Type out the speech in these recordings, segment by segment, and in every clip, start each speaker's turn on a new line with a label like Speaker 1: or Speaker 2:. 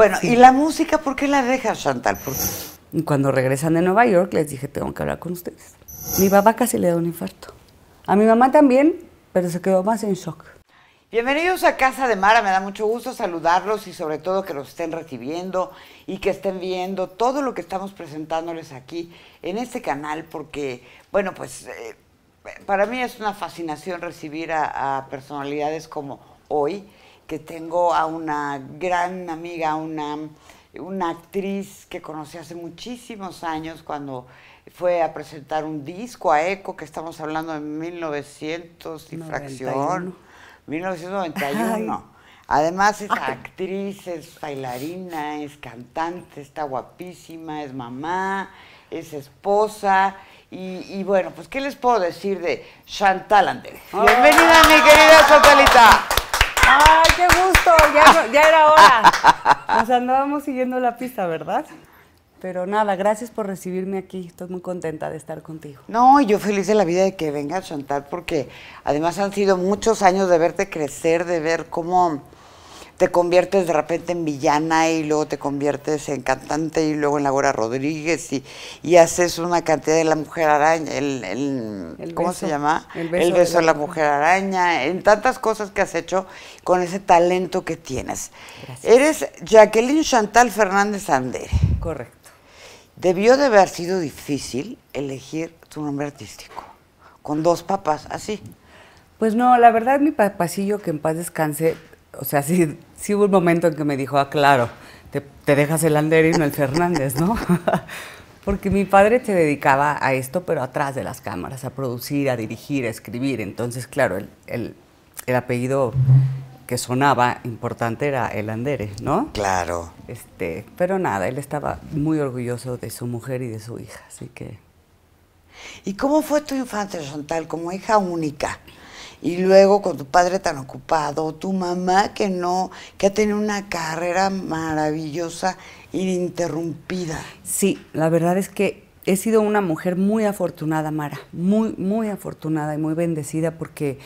Speaker 1: Bueno, ¿y la música por qué la dejas, Chantal? Cuando regresan de Nueva York les dije, tengo que hablar con ustedes. Mi papá casi le da un infarto. A mi mamá también, pero se quedó más en shock.
Speaker 2: Bienvenidos a Casa de Mara, me da mucho gusto saludarlos y sobre todo que los estén recibiendo y que estén viendo todo lo que estamos presentándoles aquí en este canal porque, bueno, pues eh, para mí es una fascinación recibir a, a personalidades como hoy, que tengo a una gran amiga, una, una actriz que conocí hace muchísimos años cuando fue a presentar un disco a Eco, que estamos hablando de 1900 y fracción, 1991. Además es actriz, es bailarina, es cantante, está guapísima, es mamá, es esposa. Y, bueno, pues ¿qué les puedo decir de Chantal Andere? Bienvenida mi querida Chantalita
Speaker 1: qué gusto, ya, era hora. Nos sea, andábamos siguiendo la pista, ¿verdad? Pero nada, gracias por recibirme aquí. Estoy muy contenta de estar contigo.
Speaker 2: No, yo feliz de la vida de que venga a Chantal, porque además han sido muchos años de verte crecer, de ver cómo te conviertes de repente en villana y luego te conviertes en cantante y luego en Laura Rodríguez y, haces una cantidad de la mujer araña, el, ¿cómo se llama? El beso, de la, mujer araña, en tantas cosas que has hecho con ese talento que tienes. Eres Jacqueline Chantal Fernández Andere. Correcto. Debió de haber sido difícil elegir tu nombre artístico, con dos papás, así. Pues no, la
Speaker 1: verdad mi papacillo, que en paz descanse, o sea, sí sí hubo un momento en que me dijo, ah, claro, te, dejas el y no el Fernández, ¿no? Porque mi padre se dedicaba a esto, pero atrás de las cámaras, a producir, a dirigir, a escribir. Entonces, claro, el, apellido que sonaba importante era el Andere, ¿no? Claro. Este, pero nada, él estaba muy orgulloso de su mujer y de su hija, así que.
Speaker 2: ¿Y cómo fue tu infancia, tal como hija única? y luego con tu padre tan ocupado, tu mamá que no, que ha tenido una carrera maravillosa, ininterrumpida.
Speaker 1: Sí, la verdad es que he sido una mujer muy afortunada, Mara, muy, muy afortunada y muy bendecida porque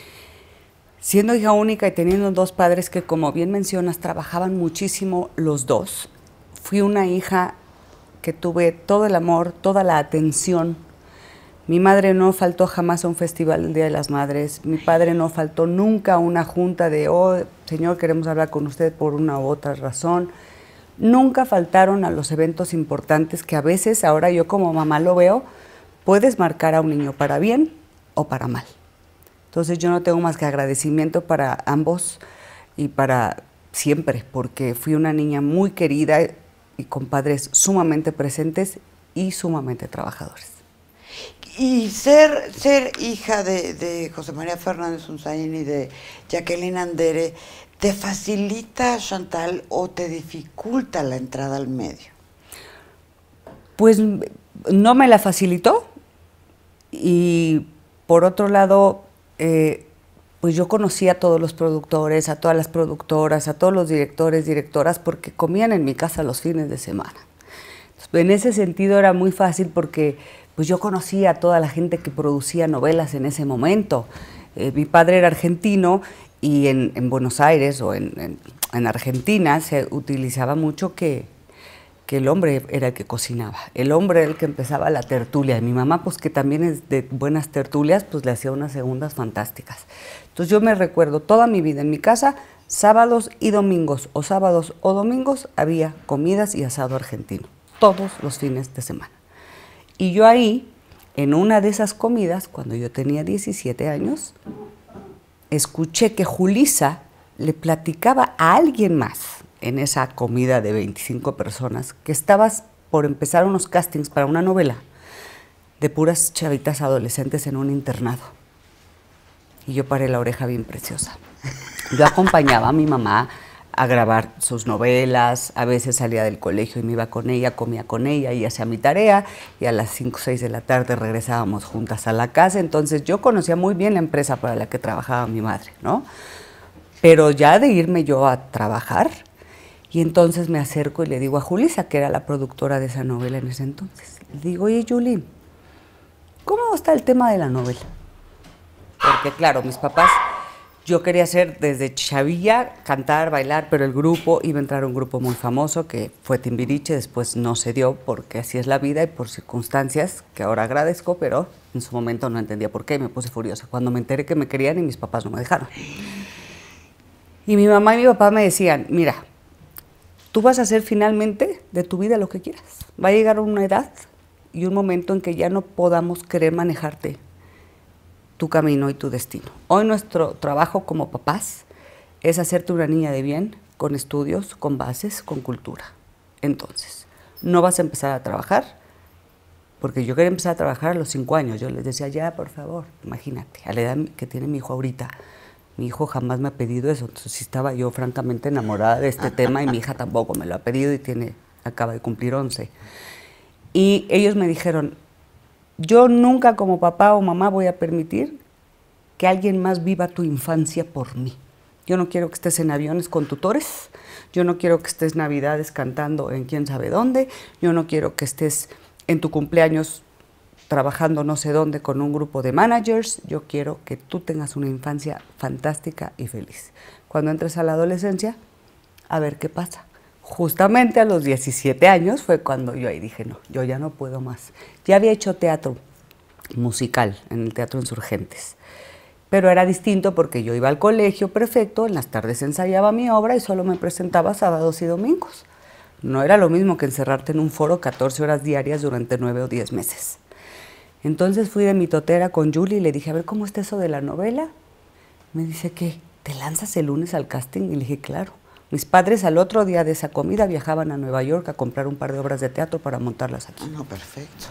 Speaker 1: siendo hija única y teniendo dos padres que, como bien mencionas, trabajaban muchísimo los dos, fui una hija que tuve todo el amor, toda la atención mi madre no faltó jamás a un festival del Día de las Madres. Mi padre no faltó nunca a una junta de, oh, señor, queremos hablar con usted por una u otra razón. Nunca faltaron a los eventos importantes que a veces, ahora yo como mamá lo veo, puedes marcar a un niño para bien o para mal. Entonces yo no tengo más que agradecimiento para ambos y para siempre, porque fui una niña muy querida y con padres sumamente presentes y sumamente trabajadores
Speaker 2: y ser, ser hija de, José María Fernández Unzaín y de Jacqueline Andere, ¿te facilita, Chantal, o te dificulta la entrada al medio?
Speaker 1: Pues no me la facilitó y por otro lado, eh, pues yo conocí a todos los productores, a todas las productoras, a todos los directores, directoras, porque comían en mi casa los fines de semana. en ese sentido era muy fácil porque pues yo conocía a toda la gente que producía novelas en ese momento. Eh, mi padre era argentino y en, Buenos Aires o en, Argentina se utilizaba mucho que, el hombre era el que cocinaba, el hombre el que empezaba la tertulia. Y mi mamá, pues que también es de buenas tertulias, pues le hacía unas segundas fantásticas. Entonces yo me recuerdo toda mi vida en mi casa, sábados y domingos, o sábados o domingos, había comidas y asado argentino, todos los fines de semana. Y yo ahí, en una de esas comidas, cuando yo tenía 17 años, escuché que Julisa le platicaba a alguien más en esa comida de 25 personas que estabas por empezar unos castings para una novela de puras chavitas adolescentes en un internado. Y yo paré la oreja bien preciosa. Yo acompañaba a mi mamá a grabar sus novelas, a veces salía del colegio y me iba con ella, comía con ella y hacía mi tarea y a las 5 o 6 de la tarde regresábamos juntas a la casa, entonces yo conocía muy bien la empresa para la que trabajaba mi madre, ¿no? Pero ya de irme yo a trabajar y entonces me acerco y le digo a Julisa, que era la productora de esa novela en ese entonces, le digo, oye Julie, ¿cómo está el tema de la novela? Porque claro, mis papás yo quería hacer desde chavilla, cantar, bailar, pero el grupo, iba a entrar un grupo muy famoso que fue Timbiriche, después no se dio porque así es la vida y por circunstancias que ahora agradezco, pero en su momento no entendía por qué y me puse furiosa cuando me enteré que me querían y mis papás no me dejaron. Y mi mamá y mi papá me decían, mira, tú vas a hacer finalmente de tu vida lo que quieras. Va a llegar una edad y un momento en que ya no podamos querer manejarte camino y tu destino. Hoy nuestro trabajo como papás es hacerte una niña de bien, con estudios, con bases, con cultura. Entonces, no vas a empezar a trabajar, porque yo quería empezar a trabajar a los cinco años. Yo les decía, ya, por favor, imagínate, a la edad que tiene mi hijo ahorita. Mi hijo jamás me ha pedido eso, entonces estaba yo francamente enamorada de este tema y mi hija tampoco me lo ha pedido y tiene, acaba de cumplir 11. Y ellos me dijeron, yo nunca como papá o mamá voy a permitir que alguien más viva tu infancia por mí. Yo no quiero que estés en aviones con tutores, yo no quiero que estés navidades cantando en quién sabe dónde, yo no quiero que estés en tu cumpleaños trabajando no sé dónde con un grupo de managers, yo quiero que tú tengas una infancia fantástica y feliz. Cuando entres a la adolescencia, a ver qué pasa justamente a los 17 años fue cuando yo ahí dije, no, yo ya no puedo más. Ya había hecho teatro musical en el Teatro Insurgentes, pero era distinto porque yo iba al colegio perfecto, en las tardes ensayaba mi obra y solo me presentaba sábados y domingos. No era lo mismo que encerrarte en un foro 14 horas diarias durante 9 o 10 meses. Entonces fui de mi totera con Julie y le dije, a ver, ¿cómo está eso de la novela? Me dice, ¿qué? ¿Te lanzas el lunes al casting? Y le dije, claro. Mis padres al otro día de esa comida viajaban a Nueva York a comprar un par de obras de teatro para montarlas aquí. Ah, no,
Speaker 2: perfecto.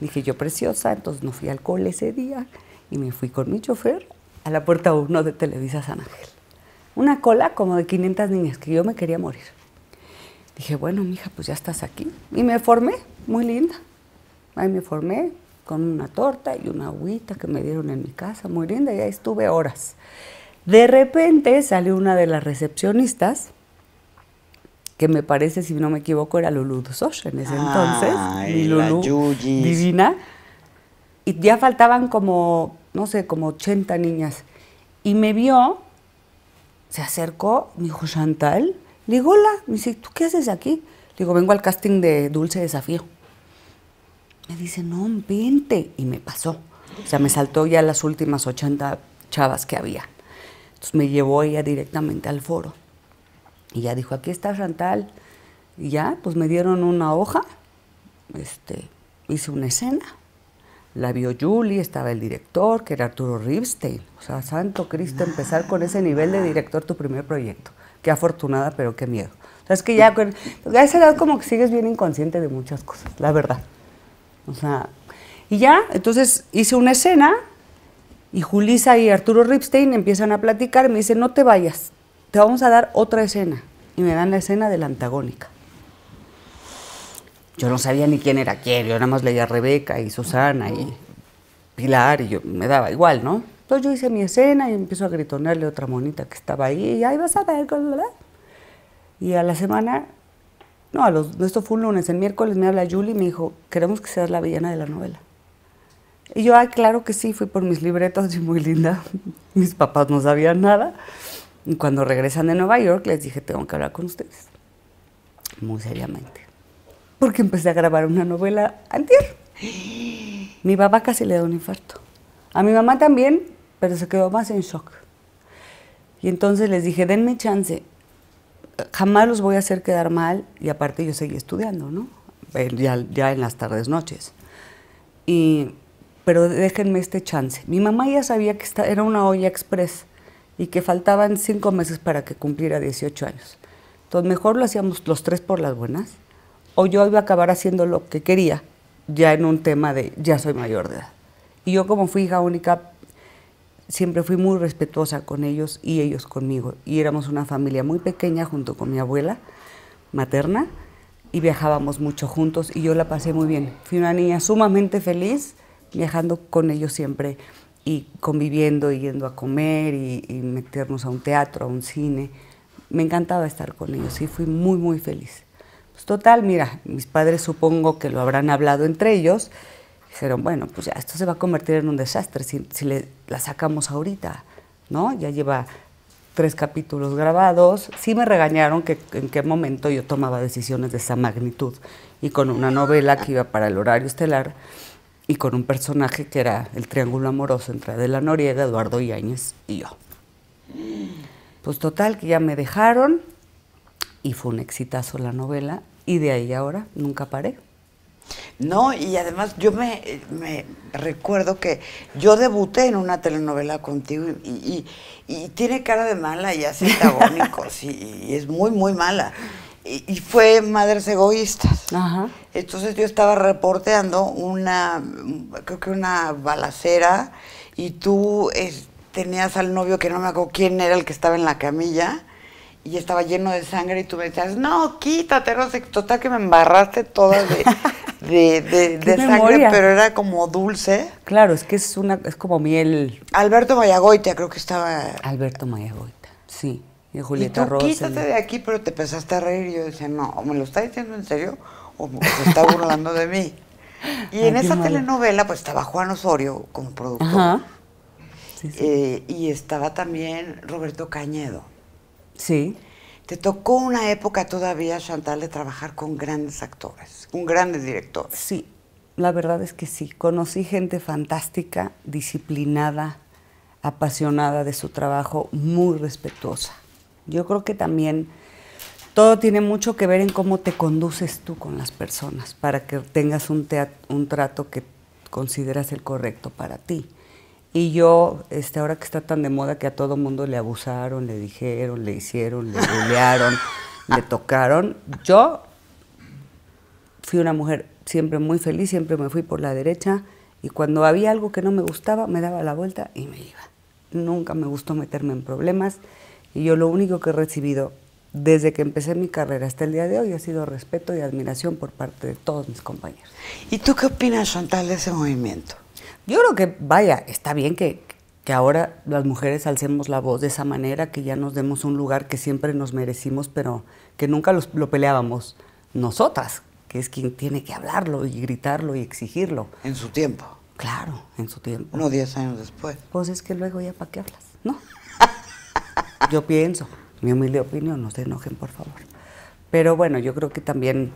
Speaker 1: Dije yo, preciosa, entonces no fui al cole ese día y me fui con mi chofer a la puerta 1 de Televisa San Ángel. Una cola como de 500 niñas, que yo me quería morir. Dije, bueno, mija, pues ya estás aquí. Y me formé, muy linda. Ahí me formé con una torta y una agüita que me dieron en mi casa, muy linda, y ahí estuve horas. De repente salió una de las recepcionistas que me parece, si no me equivoco, era Lulú Dusosh en ese entonces. Y Lulú divina. Y ya faltaban como, no sé, como 80 niñas. Y me vio, se acercó, me dijo, Chantal. Le digo, hola. Me dice, ¿tú qué haces aquí? Le digo, vengo al casting de Dulce Desafío. Me dice, no, vente. Y me pasó. O sea, me saltó ya las últimas 80 chavas que había. Entonces me llevó ella directamente al foro. Y ya dijo, aquí está Chantal. Y ya, pues me dieron una hoja, este, hice una escena. La vio Julie, estaba el director, que era Arturo Ripstein. O sea, santo Cristo, empezar con ese nivel de director tu primer proyecto. Qué afortunada, pero qué miedo. O sea, es que ya pues, a esa edad como que sigues bien inconsciente de muchas cosas, la verdad. O sea, y ya, entonces hice una escena y Julisa y Arturo Ripstein empiezan a platicar y me dicen, no te vayas, te vamos a dar otra escena. Y me dan la escena de la antagónica. Yo no sabía ni quién era quién, yo nada más leía a Rebeca y Susana y Pilar y yo me daba igual, ¿no? Entonces yo hice mi escena y empiezo a gritonarle a otra monita que estaba ahí y ahí vas a ver, ¿verdad? Y a la semana, no, a esto fue un lunes, el miércoles me habla Julie y me dijo, queremos que seas la villana de la novela. Y yo, ay, claro que sí, fui por mis libretos y muy linda. Mis papás no sabían nada cuando regresan de Nueva York, les dije, tengo que hablar con ustedes. Muy seriamente. Porque empecé a grabar una novela antier. Mi papá casi le da un infarto. A mi mamá también, pero se quedó más en shock. Y entonces les dije, denme chance. Jamás los voy a hacer quedar mal. Y aparte yo seguí estudiando, ¿no? Eh, ya, en las tardes, noches. Y, pero déjenme este chance. Mi mamá ya sabía que era una olla express y que faltaban cinco meses para que cumpliera 18 años. Entonces, mejor lo hacíamos los tres por las buenas, o yo iba a acabar haciendo lo que quería, ya en un tema de ya soy mayor de edad. Y yo, como fui hija única, siempre fui muy respetuosa con ellos y ellos conmigo. Y éramos una familia muy pequeña junto con mi abuela materna y viajábamos mucho juntos y yo la pasé muy bien. Fui una niña sumamente feliz viajando con ellos siempre y conviviendo y yendo a comer y, meternos a un teatro, a un cine. Me encantaba estar con ellos y fui muy, muy feliz. Pues total, mira, mis padres supongo que lo habrán hablado entre ellos. Dijeron, bueno, pues ya esto se va a convertir en un desastre si, si la sacamos ahorita, ¿no? Ya lleva tres capítulos grabados. Sí me regañaron que en qué momento yo tomaba decisiones de esa magnitud y con una novela que iba para el horario estelar y con un personaje que era el triángulo amoroso entre Adela Noriega, Eduardo Yáñez y yo. Pues total, que ya me dejaron y fue un exitazo la novela
Speaker 2: y de ahí ahora nunca paré. No, y además yo me, recuerdo que yo debuté en una telenovela contigo y, tiene cara de mala y hace antagónicos y es muy, muy mala y, fue Madres Egoístas. Entonces yo estaba reporteando una, creo que una balacera, y tú tenías al novio que no me acuerdo quién era el que estaba en la camilla, y estaba lleno de sangre, y tú me decías, no, quítate, no sé, total que me embarraste toda de, sangre, pero era como
Speaker 1: dulce. Claro, es que es, una, es como miel.
Speaker 2: Alberto Mayagoita, creo que estaba.
Speaker 1: Alberto Mayagoita, sí. Y Julieta tú Quítate de
Speaker 2: aquí, pero te empezaste a reír. Y yo decía, no, o me lo está diciendo en serio o se está burlando de mí. Y en esa telenovela, pues estaba Juan Osorio como productor. Eh, y estaba también Roberto Cañedo. Sí. Te tocó una época todavía, Chantal, de trabajar con grandes actores, con grandes directores. Sí,
Speaker 1: la verdad es que sí. Conocí gente fantástica, disciplinada, apasionada de su trabajo, muy respetuosa. Yo creo que también todo tiene mucho que ver en cómo te conduces tú con las personas para que tengas un, un trato que consideras el correcto para ti. Y yo, este, ahora que está tan de moda que a todo mundo le abusaron, le dijeron, le hicieron, le bulearon, le tocaron, yo fui una mujer siempre muy feliz, siempre me fui por la derecha y cuando había algo que no me gustaba, me daba la vuelta y me iba. Nunca me gustó meterme en problemas. Y yo lo único que he recibido desde que empecé mi carrera hasta el día de hoy ha sido respeto y admiración por parte de todos mis compañeros. ¿Y tú qué opinas, Chantal, de ese movimiento? Yo creo que, vaya, está bien que, que ahora las mujeres alcemos la voz de esa manera, que ya nos demos un lugar que siempre nos merecimos, pero que nunca lo peleábamos nosotras, que es quien tiene que hablarlo y gritarlo y exigirlo. En su tiempo. Claro, en su tiempo. ¿Unos diez años después. Pues es que luego ya para qué hablas, ¿no? Yo pienso, mi humilde opinión, no se enojen, por favor. Pero bueno, yo creo que también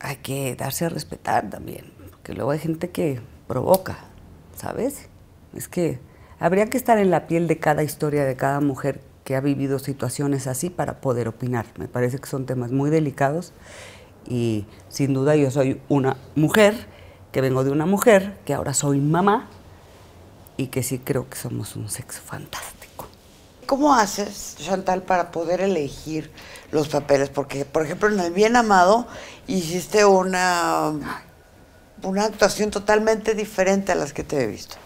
Speaker 1: hay que darse a respetar también, porque luego hay gente que provoca, ¿sabes? Es que habría que estar en la piel de cada historia, de cada mujer que ha vivido situaciones así para poder opinar. Me parece que son temas muy delicados y sin duda yo soy una mujer, que vengo de una mujer, que ahora soy mamá, y que sí creo que somos un sexo
Speaker 2: fantástico. ¿Cómo haces, Chantal, para poder elegir los papeles? Porque, por ejemplo, en El Bien Amado hiciste una, una actuación totalmente diferente a las que te he visto.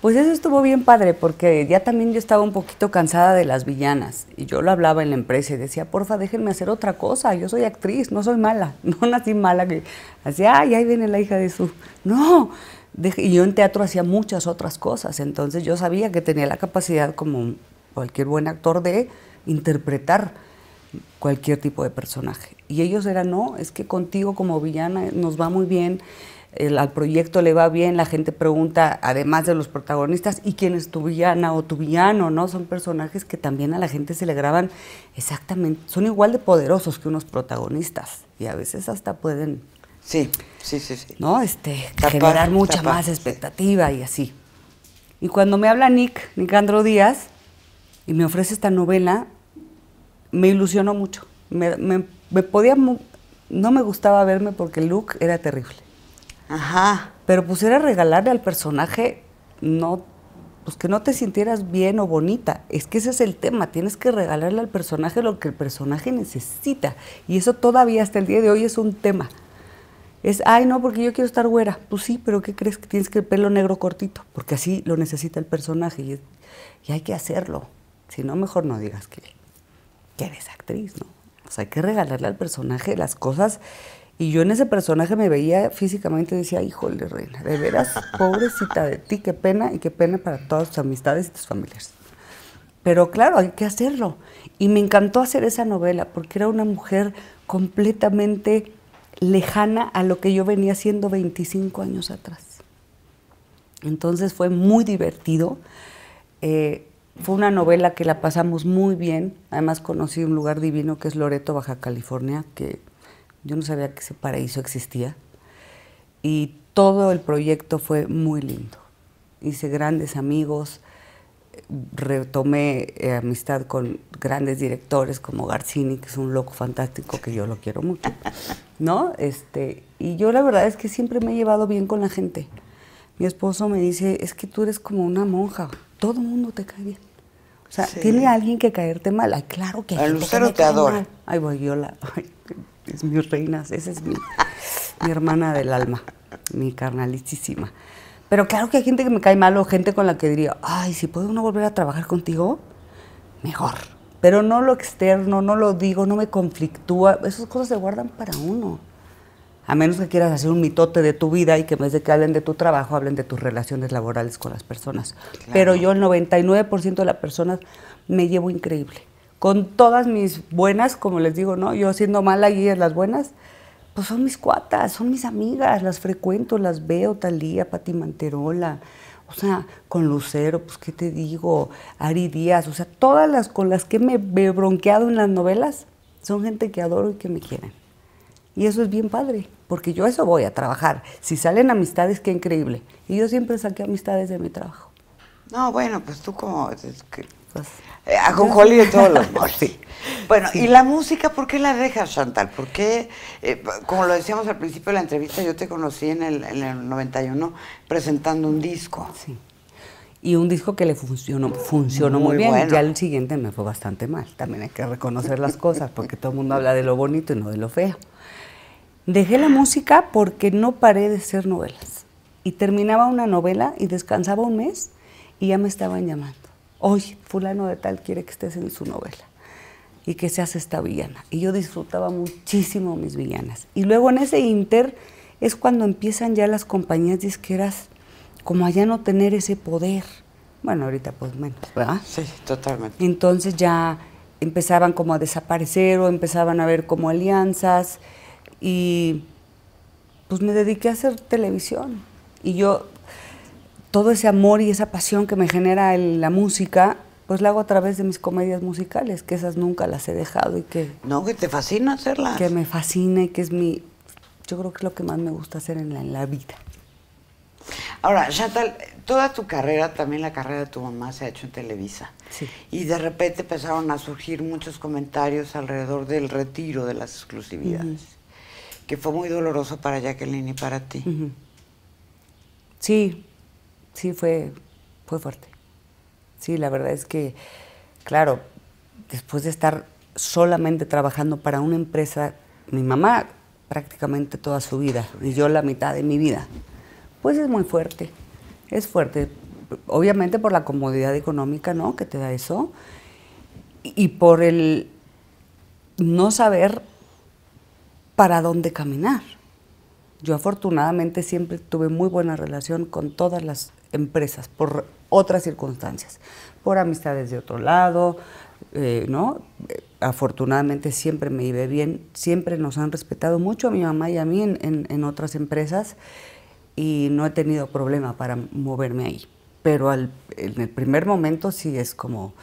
Speaker 2: Pues eso estuvo bien padre, porque
Speaker 1: ya también yo estaba un poquito cansada de las villanas. Y yo lo hablaba en la empresa y decía, porfa, déjenme hacer otra cosa. Yo soy actriz, no soy mala. No nací mala. Que... Así, ay, ahí viene la hija de su. No, y yo en teatro hacía muchas otras cosas, entonces yo sabía que tenía la capacidad como cualquier buen actor de interpretar cualquier tipo de personaje. Y ellos eran, no, es que contigo como villana nos va muy bien, el, al proyecto le va bien, la gente pregunta, además de los protagonistas, ¿y quién es tu villana o tu villano? ¿no? Son personajes que también a la gente se le graban exactamente, son igual de poderosos que unos protagonistas y a veces hasta pueden Sí, sí, sí. ¿No? Este, generar mucha más expectativa y así. Y cuando me habla Nick, Nicandro Díaz, y me ofrece esta novela, me ilusionó mucho. Me, me, podía. No me gustaba verme porque el look era terrible. Ajá. Pero pusiera era regalarle al personaje no pues que no te sintieras bien o bonita. Es que ese es el tema. Tienes que regalarle al personaje lo que el personaje necesita. Y eso todavía hasta el día de hoy es un tema es, ay, no, porque yo quiero estar güera. Pues sí, pero ¿qué crees que tienes que el pelo negro cortito? Porque así lo necesita el personaje y, hay que hacerlo. Si no, mejor no digas que, que eres actriz, ¿no? O sea, hay que regalarle al personaje las cosas. Y yo en ese personaje me veía físicamente y decía, híjole, reina, de veras, pobrecita de ti, qué pena y qué pena para todas tus amistades y tus familiares. Pero claro, hay que hacerlo. Y me encantó hacer esa novela porque era una mujer completamente lejana a lo que yo venía haciendo 25 años atrás. Entonces fue muy divertido. Eh, fue una novela que la pasamos muy bien. Además conocí un lugar divino que es Loreto, Baja California, que yo no sabía que ese paraíso existía. Y todo el proyecto fue muy lindo. Hice grandes amigos, retomé eh, amistad con grandes directores como Garcini, que es un loco fantástico que yo lo quiero mucho, ¿no? Este, y yo la verdad es que siempre me he llevado bien con la gente. Mi esposo me dice, es que tú eres como una monja, todo el mundo te cae bien. O sea, tiene alguien que caerte mal. claro que hay Lucero te adora. Ay, voy, yo la... es mi reina, esa es mi, mi hermana del alma, mi carnalísima. Pero claro que hay gente que me cae mal o gente con la que diría, ay, si puedo uno volver a trabajar contigo, mejor. Pero no lo externo, no lo digo, no me conflictúa. Esas cosas se guardan para uno. A menos que quieras hacer un mitote de tu vida y que en vez de que hablen de tu trabajo, hablen de tus relaciones laborales con las personas. Pero yo el 99% de las personas me llevo increíble. Con todas mis buenas, como les digo, ¿no? Yo siendo mala y las buenas, pues son mis cuatas, son mis amigas, las frecuento, las veo, Talía, Pati Manterola, o sea, con Lucero, pues qué te digo, Ari Díaz, o sea, todas las con las que me he bronqueado en las novelas son gente que adoro y que me quieren. Y eso es bien padre, porque yo eso voy a trabajar. Si salen amistades, qué increíble. Y yo siempre saqué amistades de mi trabajo.
Speaker 2: No, bueno, pues tú como pues, eh, a Ajonjolí de todos los moles. Bueno, ¿y la música por qué la dejas, Chantal? Porque, eh, como lo decíamos al principio de la entrevista, yo te conocí en el, 91 presentando un disco? Sí. Y un disco que le funcionó,
Speaker 1: funcionó muy, bien. Ya el siguiente me fue bastante mal. También hay que reconocer las cosas, porque todo el mundo habla de lo bonito y no de lo feo. Dejé la música porque no paré de hacer novelas. Y terminaba una novela y descansaba un mes y ya me estaban llamando hoy fulano de tal quiere que estés en su novela y que seas esta villana. Y yo disfrutaba muchísimo mis villanas. Y luego en ese inter es cuando empiezan ya las compañías disqueras como a ya no tener ese poder. Bueno, ahorita pues menos,
Speaker 2: ¿verdad? Sí, totalmente.
Speaker 1: Entonces ya empezaban como a desaparecer o empezaban a ver como alianzas y pues me dediqué a hacer televisión. Y yo todo ese amor y esa pasión que me genera la música, pues la hago a través de mis comedias musicales, que esas nunca las he dejado y que...
Speaker 2: No, que te fascina hacerlas. Que
Speaker 1: me fascina y que es mi... Yo creo que es lo que más me gusta hacer en la, en la vida.
Speaker 2: Ahora, Chantal, toda tu carrera, también la carrera de tu mamá, se ha hecho en Televisa. Sí. Y de repente empezaron a surgir muchos comentarios alrededor del retiro de las exclusividades, que fue muy doloroso para Jacqueline y para ti.
Speaker 1: Sí, sí fue, fue fuerte. Sí, la verdad es que, claro, después de estar solamente trabajando para una empresa, mi mamá prácticamente toda su vida y yo la mitad de mi vida, pues es muy fuerte, es fuerte, obviamente por la comodidad económica, ¿no? Que te da eso y por el no saber para dónde caminar. Yo afortunadamente siempre tuve muy buena relación con todas las empresas, por otras circunstancias, por amistades de otro lado, eh, ¿no? Afortunadamente siempre me iba bien, siempre nos han respetado mucho a mi mamá y a mí en, otras empresas y no he tenido problema para moverme ahí. Pero en el primer momento sí es como,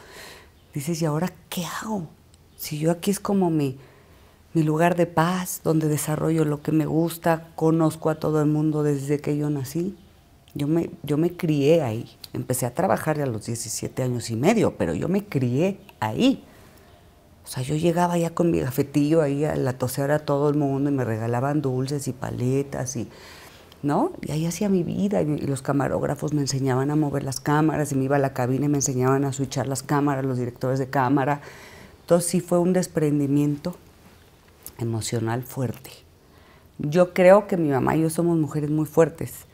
Speaker 1: dices, ¿y ahora qué hago? Si yo aquí es como mi, mi lugar de paz, donde desarrollo lo que me gusta, conozco a todo el mundo desde que yo nací yo me, yo me crié ahí. Empecé a trabajar ya a los 17 años y medio, pero yo me crié ahí. O sea, yo llegaba ya con mi gafetillo ahí a la tosear a todo el mundo y me regalaban dulces y paletas y, ¿no? Y ahí hacía mi vida y, los camarógrafos me enseñaban a mover las cámaras y me iba a la cabina y me enseñaban a switchar las cámaras, los directores de cámara. Entonces sí fue un desprendimiento emocional fuerte. Yo creo que mi mamá y yo somos mujeres muy fuertes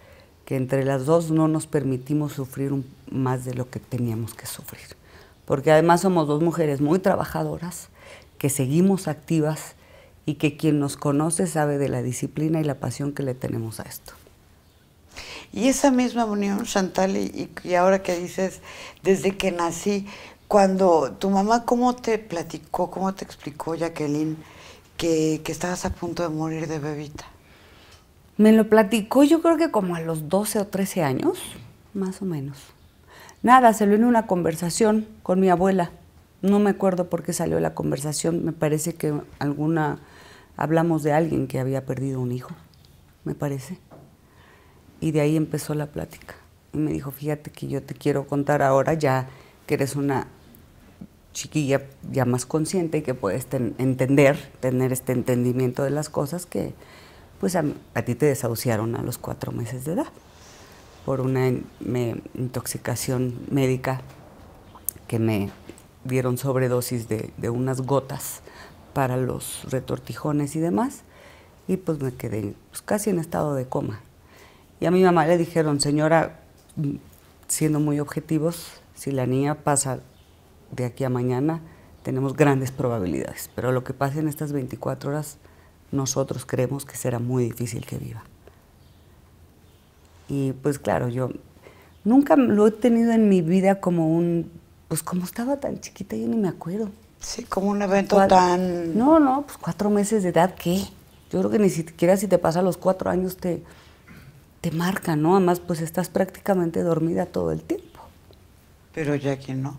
Speaker 1: que entre las dos no nos permitimos sufrir más de lo que teníamos que sufrir. Porque además somos dos mujeres muy trabajadoras, que seguimos activas y que quien nos conoce sabe de la disciplina y la pasión que le tenemos a esto.
Speaker 2: Y esa misma unión, Chantal, y, ahora que dices, desde que nací, cuando tu mamá, ¿cómo te platicó, cómo te explicó, Jacqueline, que, que estabas a punto de morir de bebita?
Speaker 1: Me lo platicó yo creo que como a los 12 o 13 años, más o menos. Nada, salió en una conversación con mi abuela. No me acuerdo por qué salió la conversación. Me parece que alguna hablamos de alguien que había perdido un hijo, me parece. Y de ahí empezó la plática. Y me dijo, fíjate que yo te quiero contar ahora, ya que eres una chiquilla ya más consciente y que puedes entender, tener este entendimiento de las cosas, que pues a, ti te desahuciaron a los cuatro meses de edad por una intoxicación médica que me dieron sobredosis de, unas gotas para los retortijones y demás, y pues me quedé pues, casi en estado de coma. Y a mi mamá le dijeron, señora, siendo muy objetivos, si la niña pasa de aquí a mañana, tenemos grandes probabilidades, pero lo que pase en estas 24 horas nosotros creemos que será muy difícil que viva. Y pues claro, yo nunca lo he tenido en mi vida como un, pues como estaba tan chiquita, yo ni me acuerdo. Sí, como un evento tan... No, no, pues cuatro meses de edad, ¿qué? Yo creo que ni siquiera si te pasa los cuatro años te, te marca, ¿no? Además, pues estás prácticamente dormida todo el tiempo.
Speaker 2: Pero ya que no.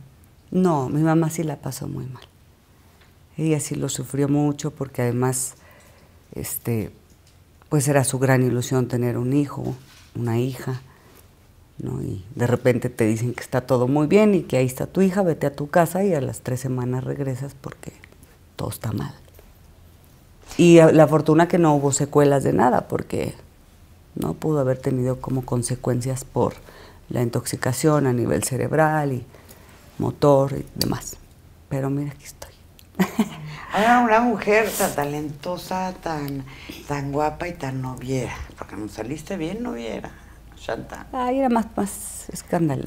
Speaker 1: No, mi mamá sí la pasó muy mal. Ella sí lo sufrió mucho porque además este, pues era su gran ilusión tener un hijo, una hija, ¿no? Y de repente te dicen que está todo muy bien y que ahí está tu hija, vete a tu casa y a las tres semanas regresas porque todo está mal. Y la fortuna que no hubo secuelas de nada, porque no pudo haber tenido como consecuencias por la intoxicación a nivel cerebral y motor y demás. Pero mira, aquí estoy.
Speaker 2: Era ah, una mujer tan talentosa, tan, tan guapa y tan noviera, porque no saliste bien noviera. Chantal.
Speaker 1: Ay, era más, más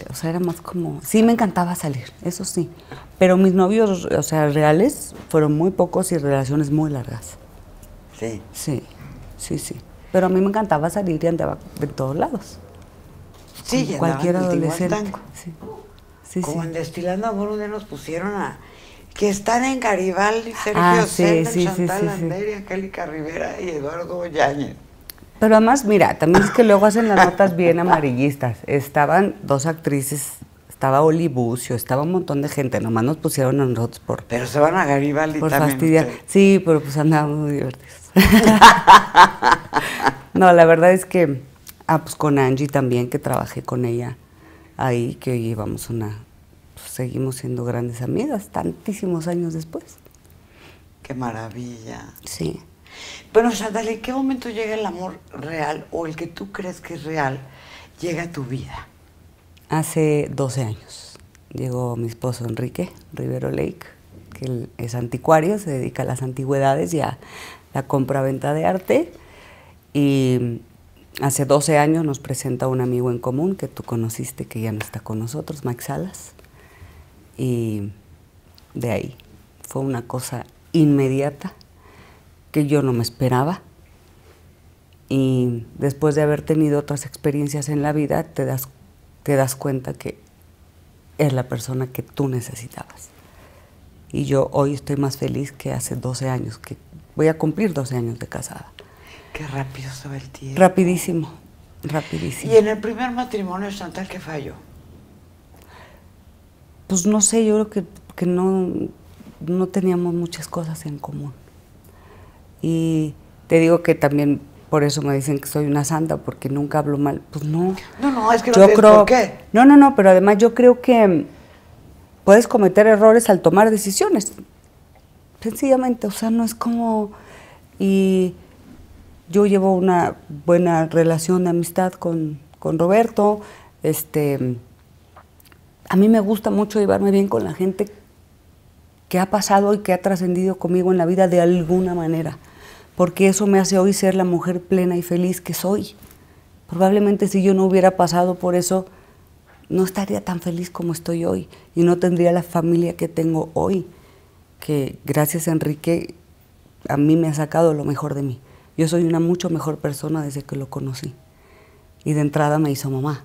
Speaker 1: o sea, era más como... Sí, me encantaba salir, eso sí, pero mis novios, o sea, reales, fueron muy pocos y relaciones muy largas. Sí. Sí, sí, sí. Pero a mí me encantaba salir y andaba de todos lados.
Speaker 2: Sí, ya. cualquier adolescente. Sí, sí, como en Destilando Amor, donde nos pusieron a que están en Garibaldi, Sergio ah, Chantal Rivera y Eduardo Yáñez.
Speaker 1: Pero además, mira, también es que luego hacen las notas bien amarillistas. Estaban dos actrices, estaba Oli estaba un montón de gente, nomás nos pusieron a nosotros por...
Speaker 2: Pero se van a Garibaldi por Fastidiar.
Speaker 1: Sí, pero pues andábamos muy divertidos. no, la verdad es que, ah, pues con Angie también, que trabajé con ella ahí, que llevamos una seguimos siendo grandes amigas tantísimos años después. Qué
Speaker 2: maravilla. Sí. Bueno, Chantal, ¿en qué momento llega el amor real o el que tú crees que es real llega a tu vida?
Speaker 1: Hace 12 años llegó mi esposo Enrique Rivero Lake, que es anticuario, se dedica a las antigüedades y a la compra-venta de arte. Y hace 12 años nos presenta un amigo en común que tú conociste, que ya no está con nosotros, Max Salas y de ahí. Fue una cosa inmediata que yo no me esperaba. Y después de haber tenido otras experiencias en la vida, te das, cuenta que es la persona que tú necesitabas. Y yo hoy estoy más feliz que hace 12 años, que voy a cumplir 12 años de casada.
Speaker 2: Qué rápido se el tiempo.
Speaker 1: Rapidísimo,
Speaker 2: rapidísimo. ¿Y en el primer matrimonio, Chantal, que falló?
Speaker 1: pues no sé, yo creo que, no, no teníamos muchas cosas en común. Y te digo que también por eso me dicen que soy una santa, porque nunca hablo mal. Pues no.
Speaker 2: No, no, es que no yo creo, que
Speaker 1: No, no, no, pero además yo creo que mm, puedes cometer errores al tomar decisiones. Sencillamente, o sea, no es como... Y yo llevo una buena relación de amistad con, con Roberto, este, a mí me gusta mucho llevarme bien con la gente que ha pasado y que ha trascendido conmigo en la vida de alguna manera, porque eso me hace hoy ser la mujer plena y feliz que soy. Probablemente si yo no hubiera pasado por eso, no estaría tan feliz como estoy hoy y no tendría la familia que tengo hoy, que gracias a Enrique a mí me ha sacado lo mejor de mí. Yo soy una mucho mejor persona desde que lo conocí y de entrada me hizo mamá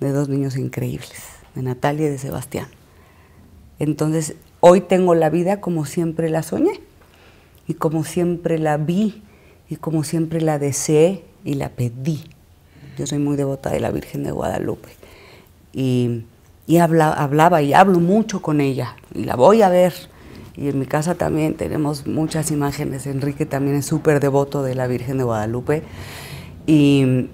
Speaker 1: de dos niños increíbles de Natalia y de Sebastián. Entonces, hoy tengo la vida como siempre la soñé y como siempre la vi y como siempre la deseé y la pedí. Yo soy muy devota de la Virgen de Guadalupe y, y hablaba y hablo mucho con ella y la voy a ver. Y en mi casa también tenemos muchas imágenes. Enrique también es súper devoto de la Virgen de Guadalupe. Y,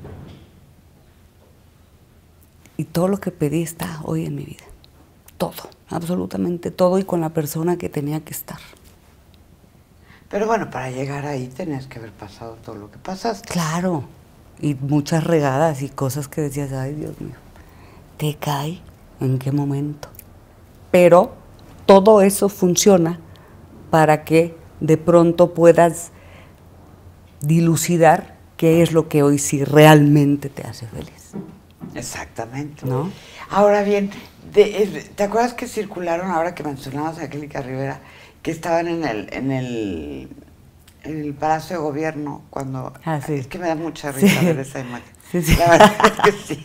Speaker 1: y todo lo que pedí está hoy en mi vida. Todo, absolutamente todo y con la persona que tenía que estar.
Speaker 2: Pero bueno, para llegar ahí tenías que haber pasado todo lo que
Speaker 1: pasaste. Claro, y muchas regadas y cosas que decías, ay Dios mío, te cae, ¿en qué momento? Pero todo eso funciona para que de pronto puedas dilucidar qué es lo que hoy sí realmente te hace
Speaker 2: feliz. Exactamente. ¿No? Ahora bien, eh, ¿te acuerdas que circularon ahora que mencionamos a Clínica Rivera, que estaban en el, en el, el Palacio de Gobierno cuando... Ah, es que me da mucha risa ver esa imagen. Sí, sí. La verdad es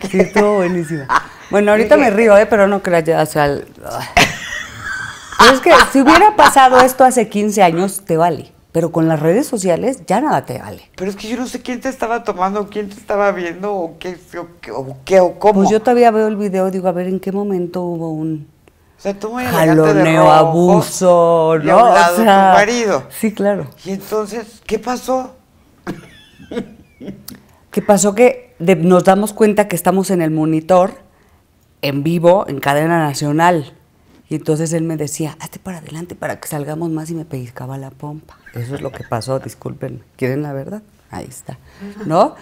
Speaker 2: que sí. estuvo
Speaker 1: buenísima. Bueno, ahorita me río, ¿eh? pero no creas ya, o sea... es que si hubiera pasado esto hace 15 años, te vale. Pero con las redes sociales ya nada te vale.
Speaker 2: Pero es que yo no sé quién te estaba tomando, quién te estaba viendo, o qué, o qué,
Speaker 1: o, cómo. Pues yo todavía veo el video, digo, a ver, ¿en qué momento hubo un
Speaker 2: o sea, tú abuso, ¿no? o sea, marido. Sí, claro. Y entonces, ¿qué pasó?
Speaker 1: ¿Qué pasó? Que nos damos cuenta que estamos en el monitor, en vivo, en cadena nacional. Y entonces él me decía, hazte para adelante para que salgamos más y me pellizcaba la pompa. Eso es lo que pasó, disculpen. ¿Quieren la verdad? Ahí está, ¿no?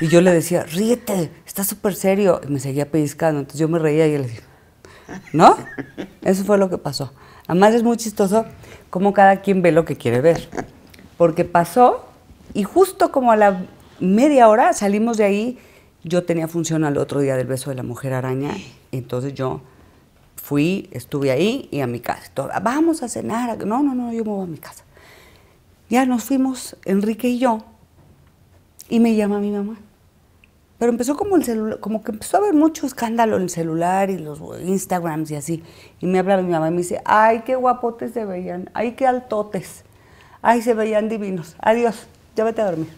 Speaker 1: Y yo le decía, ríete, está súper serio. Y me seguía pellizcando, entonces yo me reía y él decía, ¿no? Eso fue lo que pasó. Además es muy chistoso cómo cada quien ve lo que quiere ver. Porque pasó y justo como a la media hora salimos de ahí, yo tenía función al otro día del beso de la mujer araña, entonces yo fui, estuve ahí y a mi casa. Vamos a cenar. No, no, no, yo me voy a mi casa. Ya nos fuimos, Enrique y yo, y me llama mi mamá. Pero empezó como el celular, como que empezó a haber mucho escándalo en el celular y los Instagrams y así. Y me habla mi mamá y me dice, ay, qué guapotes se veían, ay, qué altotes, ay, se veían divinos, adiós, ya vete a dormir.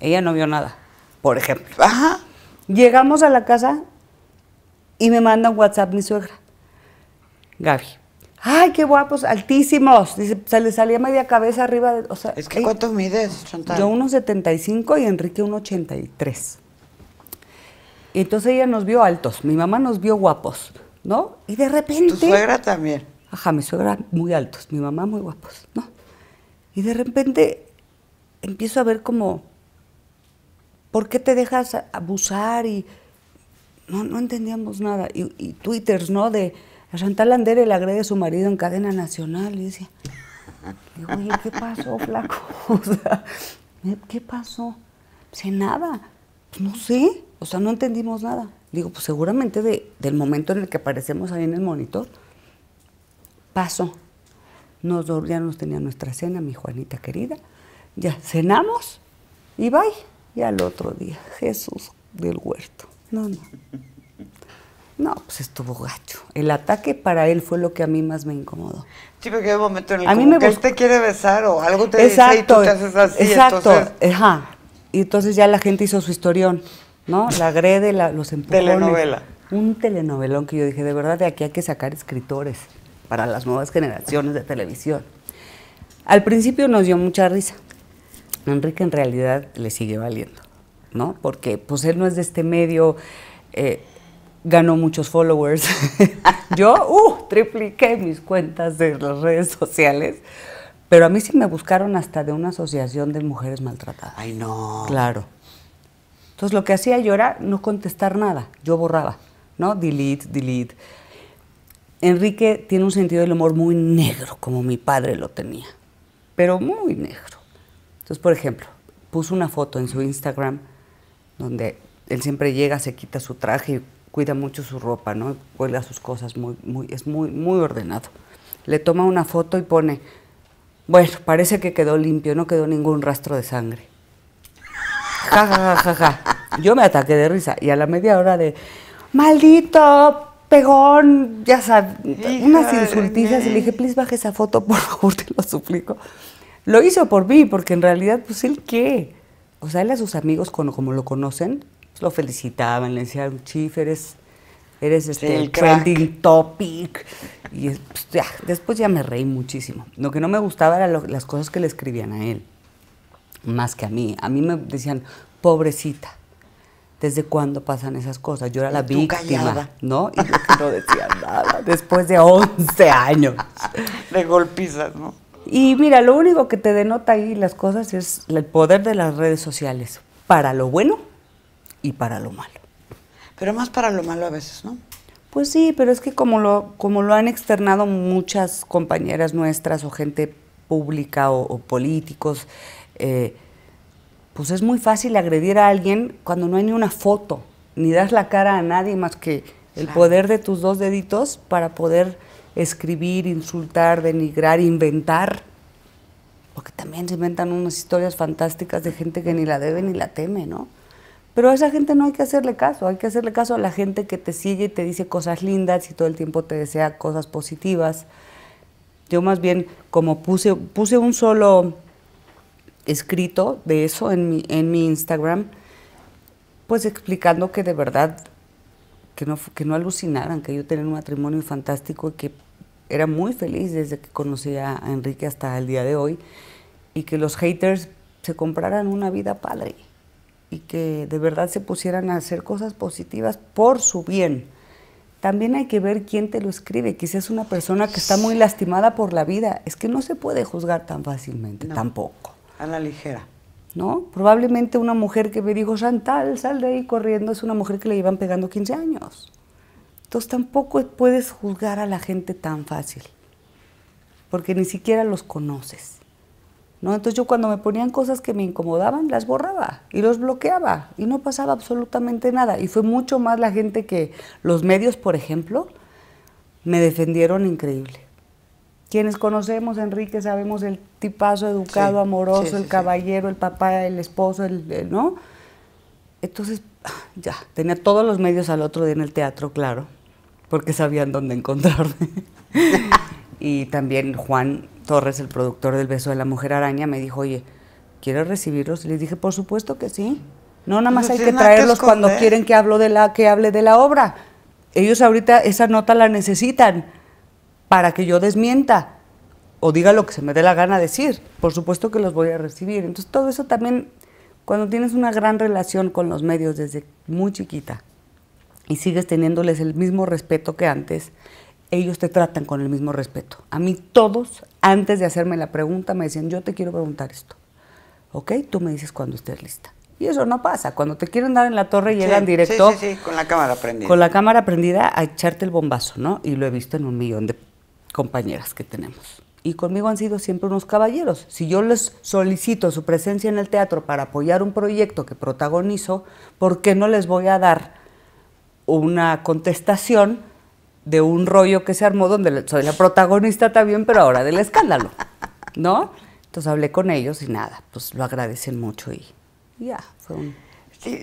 Speaker 1: Ella no vio nada, por ejemplo. Ajá. Llegamos a la casa y me manda un WhatsApp mi suegra, Gaby. ¡Ay, qué guapos! ¡Altísimos! Dice, se le salía media cabeza arriba. De, es que, ¿cuánto mides, Chantal? Yo unos 75 y Enrique 1,83. Y entonces ella nos vio altos, mi mamá nos vio guapos, ¿no? Y de repente... ¿Tu suegra también? Ajá, mi suegra muy altos, mi mamá muy guapos, ¿no? Y de repente empiezo a ver como, ¿por qué te dejas abusar y no, no entendíamos nada. Y, y twitters, ¿no? De a le agrede a su marido en cadena nacional. Y dice, digo, ¿qué
Speaker 2: pasó, flaco?
Speaker 1: ¿eh? ¿qué pasó? Sé nada. Pues, no sé. O sea, no entendimos nada. Digo, pues seguramente de, del momento en el que aparecemos ahí en el monitor, pasó. Nos, ya nos tenía nuestra cena, mi Juanita querida. Ya cenamos y bye. Y al otro día, Jesús del huerto. No, no. No, pues estuvo gacho. El ataque para él fue lo que a mí más me incomodó.
Speaker 2: Sí, porque hay un momento en el a mí me que usted quiere besar o algo te dice y tú te haces así. Exacto, entonces...
Speaker 1: ajá. Y entonces ya la gente hizo su historión, ¿no? La agrede, la, los empujones. Telenovela. Un telenovelón que yo dije, de verdad, de aquí hay que sacar escritores para las nuevas generaciones de televisión. Al principio nos dio mucha risa. Enrique en realidad le sigue valiendo. ¿no? Porque pues él no es de este medio, eh, ganó muchos followers. Yo, uh, tripliqué mis cuentas de las redes sociales. Pero a mí sí me buscaron hasta de una asociación de mujeres maltratadas.
Speaker 2: Ay, no.
Speaker 1: Claro. Entonces lo que hacía yo era no contestar nada. Yo borraba, ¿no? Delete, delete. Enrique tiene un sentido del humor muy negro, como mi padre lo tenía. Pero muy negro. Entonces, por ejemplo, puso una foto en su Instagram donde él siempre llega, se quita su traje y cuida mucho su ropa, ¿no? Cuelga sus cosas, muy, muy, es muy, muy ordenado. Le toma una foto y pone, bueno, parece que quedó limpio, no quedó ningún rastro de sangre. Ja, ja, ja, ja, ja. Yo me ataqué de risa y a la media hora de, maldito, pegón, ya sabes, unas insultizas. Y le dije, please, baje esa foto, por favor, te lo suplico. Lo hizo por mí, porque en realidad, pues él qué o sea, él a sus amigos, como, lo conocen, lo felicitaban, le decían, Chief, eres, eres este, el trending topic. Y pues, después ya me reí muchísimo. Lo que no me gustaba eran las cosas que le escribían a él, más que a mí. A mí me decían, pobrecita. ¿Desde cuándo pasan esas cosas? Yo era la víctima, callada. ¿no? Y
Speaker 2: yo no decía nada
Speaker 1: después de 11 años.
Speaker 2: De golpizas, ¿no?
Speaker 1: Y mira, lo único que te denota ahí las cosas es el poder de las redes sociales, para lo bueno
Speaker 2: y para lo malo. Pero más para lo malo a veces, ¿no?
Speaker 1: Pues sí, pero es que como lo, como lo han externado muchas compañeras nuestras o gente pública o, políticos, eh, pues es muy fácil agredir a alguien cuando no hay ni una foto, ni das la cara a nadie más que el poder de tus dos deditos para poder escribir, insultar, denigrar, inventar. Porque también se inventan unas historias fantásticas de gente que ni la debe ni la teme, ¿no? Pero a esa gente no hay que hacerle caso, hay que hacerle caso a la gente que te sigue y te dice cosas lindas y todo el tiempo te desea cosas positivas. Yo más bien, como puse, puse un solo escrito de eso en mi, en mi Instagram, pues explicando que de verdad, que no, que no alucinaran, que yo tenía un matrimonio fantástico y que era muy feliz desde que conocí a Enrique hasta el día de hoy y que los haters se compraran una vida padre y que de verdad se pusieran a hacer cosas positivas por su bien. También hay que ver quién te lo escribe. Quizás una persona que está muy lastimada por la vida. Es que no se puede juzgar tan fácilmente,
Speaker 2: tampoco. A la ligera.
Speaker 1: ¿No? Probablemente una mujer que me dijo, Chantal, sal de ahí corriendo, es una mujer que le iban pegando 15 años. Entonces tampoco puedes juzgar a la gente tan fácil, porque ni siquiera los conoces. ¿no? Entonces yo cuando me ponían cosas que me incomodaban, las borraba y los bloqueaba y no pasaba absolutamente nada. Y fue mucho más la gente que los medios, por ejemplo, me defendieron increíble. Quienes conocemos Enrique sabemos el tipazo educado, amoroso, el caballero, el papá, el esposo, el, ¿no? Entonces, ah, ya, tenía todos los medios al otro día en el teatro, claro porque sabían dónde encontrarme. y también Juan Torres, el productor del Beso de la Mujer Araña, me dijo, oye, ¿quieres recibirlos? Y les dije, por supuesto que sí. No, nada más hay que traerlos cuando quieren que, hablo de la, que hable de la obra. Ellos ahorita esa nota la necesitan para que yo desmienta o diga lo que se me dé la gana decir. Por supuesto que los voy a recibir. Entonces todo eso también, cuando tienes una gran relación con los medios desde muy chiquita, y sigues teniéndoles el mismo respeto que antes, ellos te tratan con el mismo respeto. A mí todos, antes de hacerme la pregunta, me decían, yo te quiero preguntar esto. ¿Ok? Tú me dices cuando estés lista. Y eso no pasa. Cuando te quieren dar en la torre, llegan directo. Sí, sí,
Speaker 2: sí, con la cámara prendida. Con la
Speaker 1: cámara prendida a echarte el bombazo, ¿no? Y lo he visto en un millón de compañeras que tenemos. Y conmigo han sido siempre unos caballeros. Si yo les solicito su presencia en el teatro para apoyar un proyecto que protagonizo, ¿por qué no les voy a dar una contestación de un rollo que se armó donde soy la protagonista también, pero ahora del escándalo, ¿no? Entonces hablé con ellos y nada, pues lo agradecen mucho y
Speaker 2: ya,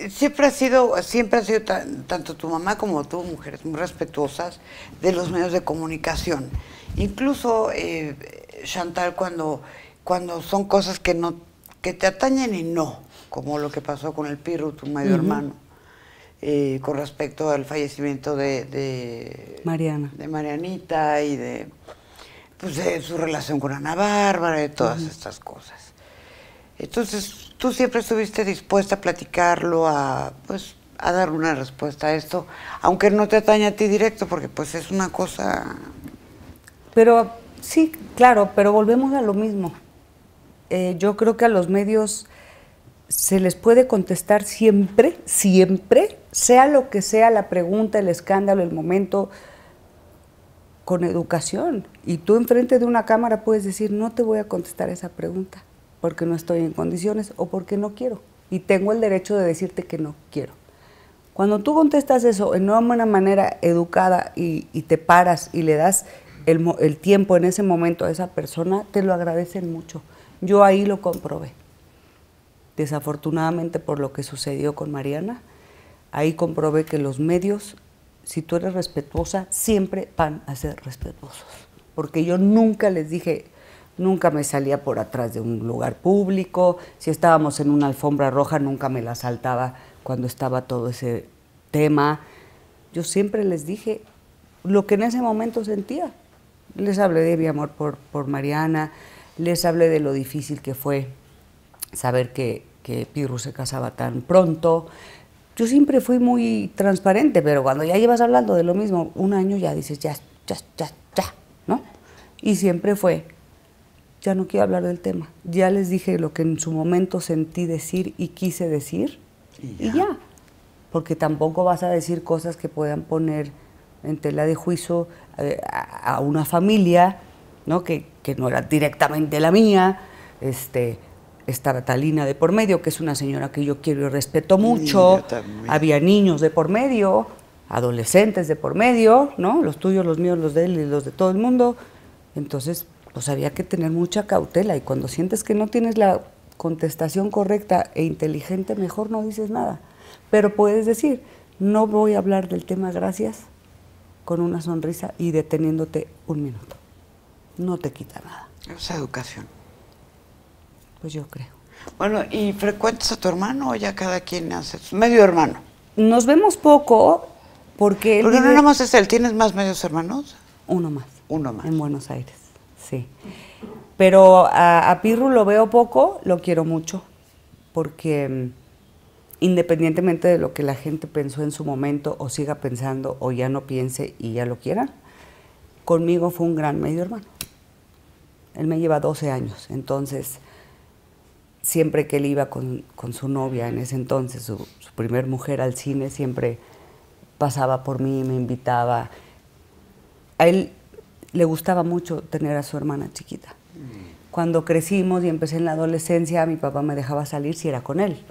Speaker 2: siempre ha sido, siempre ha sido tanto tu mamá como tú, mujeres muy respetuosas de los medios de comunicación. Incluso, eh, Chantal, cuando, cuando son cosas que, no, que te atañen y no, como lo que pasó con el Pirro, tu medio hermano eh, con respecto al fallecimiento de, Mariana. De Marianita y de, pues su relación con Ana Bárbara, y todas estas cosas. Entonces, tú siempre estuviste dispuesta a platicarlo, a, pues, a dar una respuesta a esto, aunque no te atañe a ti directo, porque pues es una cosa... Pero sí, claro, pero volvemos a lo mismo.
Speaker 1: Eh, yo creo que a los medios se les puede contestar siempre, siempre, sea lo que sea la pregunta, el escándalo, el momento, con educación. Y tú enfrente de una cámara puedes decir, no te voy a contestar esa pregunta, porque no estoy en condiciones o porque no quiero. Y tengo el derecho de decirte que no quiero. Cuando tú contestas eso en una manera educada y, te paras y le das el, el tiempo en ese momento a esa persona, te lo agradecen mucho. Yo ahí lo comprobé. Desafortunadamente por lo que sucedió con Mariana, ahí comprobé que los medios, si tú eres respetuosa, siempre van a ser respetuosos. Porque yo nunca les dije, nunca me salía por atrás de un lugar público, si estábamos en una alfombra roja nunca me la saltaba cuando estaba todo ese tema. Yo siempre les dije lo que en ese momento sentía. Les hablé de mi amor por, Mariana, les hablé de lo difícil que fue saber que, que Pirru se casaba tan pronto. Yo siempre fui muy transparente, pero cuando ya llevas hablando de lo mismo un año ya dices, ya, ya, ya, ya, ¿no? Y siempre fue, ya no quiero hablar del tema. Ya les dije lo que en su momento sentí decir y quise decir. Y ya. Porque tampoco vas a decir cosas que puedan poner en tela de juicio eh, a, a, una familia, ¿no? Que, que no era directamente la mía. Este, estaba Talina de por medio, que es una señora que yo quiero y respeto mucho. Había niños de por medio, adolescentes de por medio, ¿no? Los tuyos, los míos, los de él y los de todo el mundo. Entonces, pues había que tener mucha cautela y cuando sientes que no tienes la contestación correcta e inteligente, mejor no dices nada. Pero puedes decir, no voy a hablar del tema gracias con una sonrisa y deteniéndote un minuto. No te quita nada. Esa educación.
Speaker 2: Pues yo creo. Bueno, ¿y frecuentas a tu hermano o ya cada quien hace su medio hermano? Nos vemos poco porque... Pero no, no más es él, ¿tienes más medios hermanos?
Speaker 1: Uno más. Uno más. En Buenos Aires, sí. Pero a, Pirru lo veo poco, lo quiero mucho, porque mm, independientemente de lo que la gente pensó en su momento o siga pensando o ya no piense y ya lo quiera, conmigo fue un gran medio hermano. Él me lleva 12 años, entonces siempre que él iba con, su novia en ese entonces, su, primer mujer al cine, siempre pasaba por mí, me invitaba. A él le gustaba mucho tener a su hermana chiquita. Mm. Cuando crecimos y empecé en la adolescencia, mi papá me dejaba salir si era con él.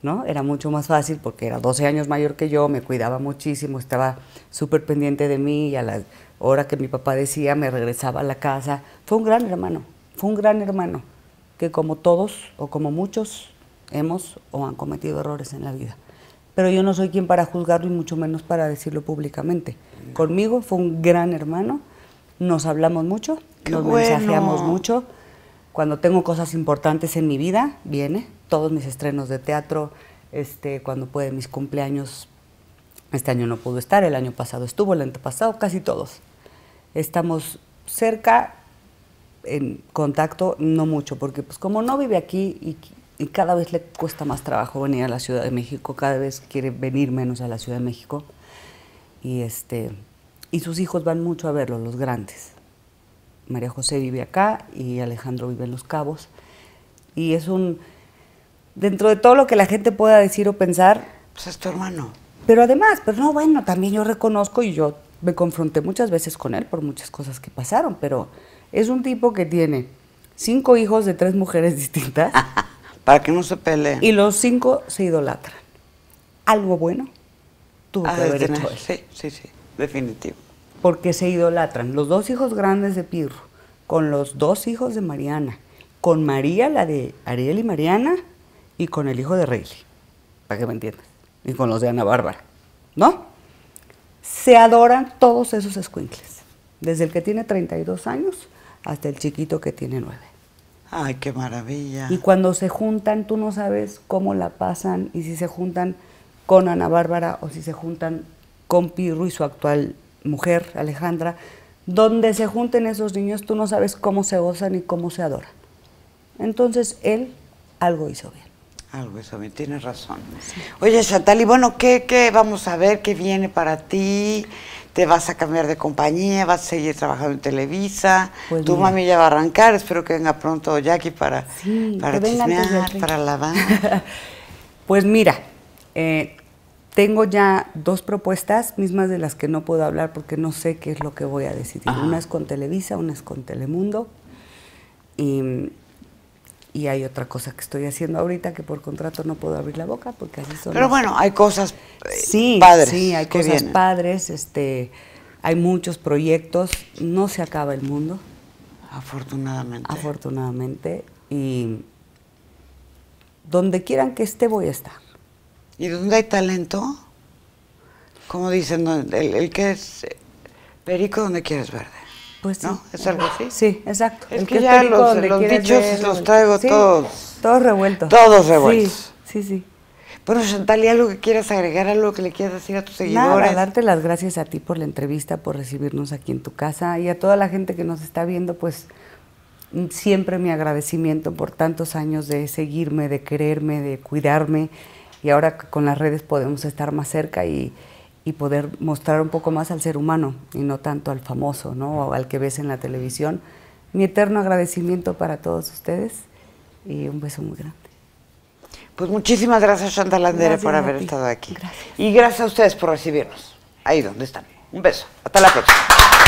Speaker 1: ¿No? Era mucho más fácil porque era 12 años mayor que yo, me cuidaba muchísimo, estaba súper pendiente de mí y a la hora que mi papá decía me regresaba a la casa. Fue un gran hermano, fue un gran hermano que como todos o como muchos hemos o han cometido errores en la vida. Pero yo no soy quien para juzgarlo y mucho menos para decirlo públicamente. Conmigo fue un gran hermano, nos hablamos mucho, nos mensajeamos mucho. Cuando tengo cosas importantes en mi vida, viene, todos mis estrenos de teatro, este, cuando puede mis cumpleaños, este año no pudo estar, el año pasado estuvo, el pasado casi todos. Estamos cerca en contacto, no mucho, porque pues como no vive aquí y, cada vez le cuesta más trabajo venir a la Ciudad de México, cada vez quiere venir menos a la Ciudad de México, y, este, y sus hijos van mucho a verlo, los grandes. María José vive acá y Alejandro vive en Los Cabos, y es un... Dentro de todo lo que la gente pueda decir o pensar... Pues es tu hermano. Pero además, pero no, bueno, también yo reconozco y yo me confronté muchas veces con él por muchas cosas que pasaron, pero es un tipo que tiene cinco hijos de tres mujeres distintas.
Speaker 2: Para que no se peleen. Y
Speaker 1: los cinco se idolatran. Algo bueno tuvo que haber Sí,
Speaker 2: sí, sí, definitivo.
Speaker 1: Porque se idolatran. Los dos hijos grandes de Pirro, con los dos hijos de Mariana, con María, la de Ariel y Mariana, y con el hijo de Riley. para que me entiendas, y con
Speaker 2: los de Ana Bárbara,
Speaker 1: ¿no? Se adoran todos esos escuincles, desde el que tiene 32 años hasta el chiquito que tiene
Speaker 2: nueve. Ay, qué maravilla. Y
Speaker 1: cuando se juntan, tú no sabes cómo la pasan y si se juntan con Ana Bárbara o si se juntan con Pirro y su actual mujer, Alejandra. Donde se junten esos niños, tú no sabes cómo se gozan y cómo se adoran. Entonces,
Speaker 2: él algo hizo bien. Algo hizo bien, tienes razón. Oye, Chantal, y bueno, ¿qué, ¿qué vamos a ver? ¿Qué viene para ti? te vas a cambiar de compañía, vas a seguir trabajando en Televisa, pues tu ya va a arrancar, espero que venga pronto Jackie para, para chismear, para lavar. pues mira, eh,
Speaker 1: tengo ya dos propuestas, mismas de las que no puedo hablar porque no sé qué es lo que voy a decidir. Una es con Televisa, una es con Telemundo. Y y hay otra cosa que estoy haciendo ahorita que por contrato no puedo abrir la boca porque así son. Pero bueno, hay cosas eh, sí, padres. Sí, hay cosas padres. Este, hay muchos proyectos. No se acaba el mundo. Afortunadamente. Afortunadamente. Y
Speaker 2: donde quieran que esté, voy a estar. ¿Y donde hay talento? Como dicen, el, el que es eh, perico, donde quieres verde.
Speaker 1: Pues ¿No? Sí. ¿Es algo así? Sí, exacto. Es que, ya los, dichos los traigo todos.
Speaker 2: Todos revueltos. Todos revueltos. Sí, sí, pero Bueno, Chantal, ¿y algo que quieras agregar, algo que le quieras decir a tus seguidores? Nada,
Speaker 1: darte las gracias a ti por la entrevista, por recibirnos aquí en tu casa y a toda la gente que nos está viendo, pues mm, siempre mi agradecimiento por tantos años de seguirme, de quererme, de cuidarme y ahora con las redes podemos estar más cerca y, y poder mostrar un poco más al ser humano y no tanto al famoso, ¿no? O al que ves en la televisión. Mi eterno agradecimiento para todos ustedes y un beso muy grande.
Speaker 2: Pues muchísimas gracias, Santa por haber estado aquí. Y gracias a ustedes por recibirnos, ahí donde están. Un beso. Hasta la próxima.